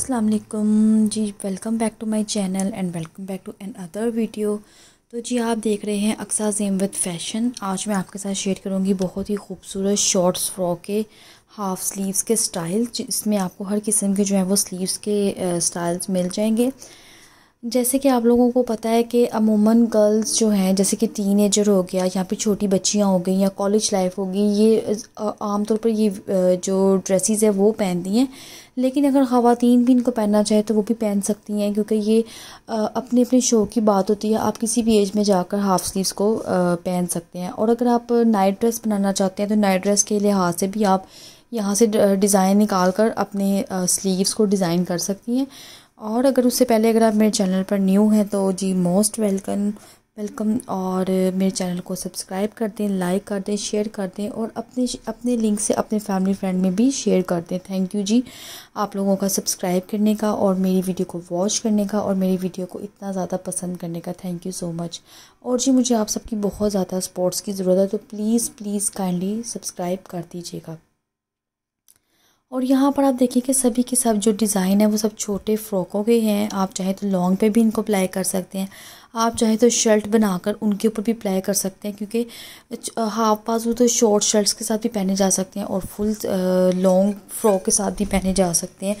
अस्सलाम वालेकुम जी welcome back to my channel and welcome back to another video तो जी आप देख रहे हैं अक्सा जेम विद फैशन आज मैं आपके साथ शेयर करूंगी बहुत ही खूबसूरत शॉर्ट्स फ्रॉक के हाफ़ स्लीव्स के स्टाइल जिसमें आपको हर किस्म के जो है वो स्लीव्स के स्टाइल्स मिल जाएंगे जैसे कि आप लोगों को पता है कि अमूमन गर्ल्स जो हैं जैसे कि टीन एजर हो गया यहाँ पे छोटी बच्चियाँ हो गई या कॉलेज लाइफ होगी ये आमतौर पर ये जो ड्रेसिज है वो पहनती हैं लेकिन अगर ख़वान भी इनको पहनना चाहे तो वो भी पहन सकती हैं क्योंकि ये अपने अपने शो की बात होती है आप किसी भी एज में जाकर हाफ़ स्लीव्स को पहन सकते हैं और अगर आप नाइट ड्रेस बनाना चाहते हैं तो नाइट ड्रेस के लिहाज से भी आप यहाँ से डिज़ाइन निकाल कर अपने स्लीव्स को डिज़ाइन कर सकती हैं और अगर उससे पहले अगर आप मेरे चैनल पर न्यू हैं तो जी मोस्ट वेलकम वेलकम और मेरे चैनल को सब्सक्राइब कर दें लाइक कर दें शेयर कर दें और अपने अपने लिंक से अपने फैमिली फ्रेंड में भी शेयर कर दें थैंक यू जी आप लोगों का सब्सक्राइब करने का और मेरी वीडियो को वॉच करने का और मेरी वीडियो को इतना ज़्यादा पसंद करने का थैंक यू सो मच और जी मुझे आप सबकी बहुत ज़्यादा स्पोर्ट्स की ज़रूरत है तो प्लीज़ प्लीज़ काइंडली सब्सक्राइब कर दीजिएगा और यहाँ पर आप देखिए कि सभी के सब जो डिज़ाइन है वो सब छोटे फ्रॉकों के हैं आप चाहे तो लॉन्ग पे भी इनको अप्लाई कर सकते हैं आप चाहे तो शर्ट बनाकर उनके ऊपर भी अप्लाई कर सकते हैं क्योंकि हाफ बाजू तो शॉर्ट शर्ट्स के साथ भी पहने जा सकते हैं और फुल लॉन्ग फ्रॉक के साथ भी पहने जा सकते हैं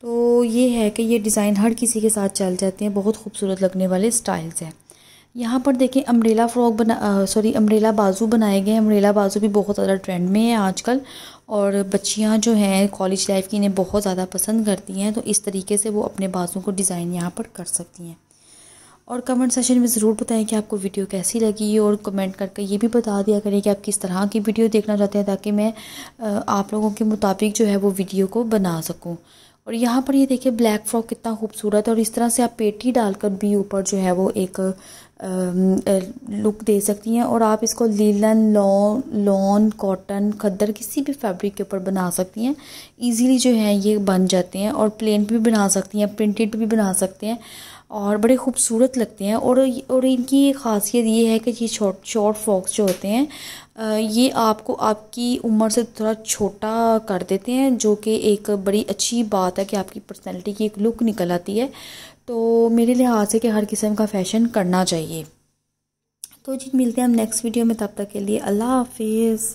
तो ये है कि ये डिज़ाइन हर किसी के साथ चल जाते हैं बहुत खूबसूरत लगने वाले स्टाइल्स हैं यहाँ पर देखें अम्ब्रेला फ्रॉक बना सॉरी अम्ब्रेला बाजू बनाए गए अम्ब्रेला बाजू भी बहुत ज़्यादा ट्रेंड में है आजकल और बच्चियाँ जो हैं कॉलेज लाइफ की इन्हें बहुत ज़्यादा पसंद करती हैं तो इस तरीके से वो अपने बाजू को डिज़ाइन यहाँ पर कर सकती हैं और कमेंट सेशन में ज़रूर बताएं कि आपको वीडियो कैसी लगी और कमेंट करके ये भी बता दिया करें कि आप किस तरह की वीडियो देखना चाहते हैं ताकि मैं आप लोगों के मुताबिक जो है वो वीडियो को बना सकूं और यहाँ पर ये देखिए ब्लैक फ्रॉक कितना खूबसूरत है और इस तरह से आप पेटी डालकर भी ऊपर जो है वो एक लुक दे सकती हैं और आप इसको लीलन लॉन लॉन कॉटन खद्दर किसी भी फैब्रिक के ऊपर बना सकती हैं इजीली जो है ये बन जाते हैं और प्लेन भी बना सकती हैं प्रिंटेड भी बना सकते हैं और बड़े खूबसूरत लगते हैं और और इनकी खासियत ये है कि ये शॉर्ट शॉर्ट फ्रॉक्स जो होते हैं ये आपको आपकी उम्र से थोड़ा छोटा कर देते हैं जो कि एक बड़ी अच्छी बात है कि आपकी पर्सनैलिटी की एक लुक निकल आती है तो मेरे लिहाज से कि हर किस्म का फ़ैशन करना चाहिए तो जी मिलते हैं हम नेक्स्ट वीडियो में तब तक के लिए अल्लाह हाफिज़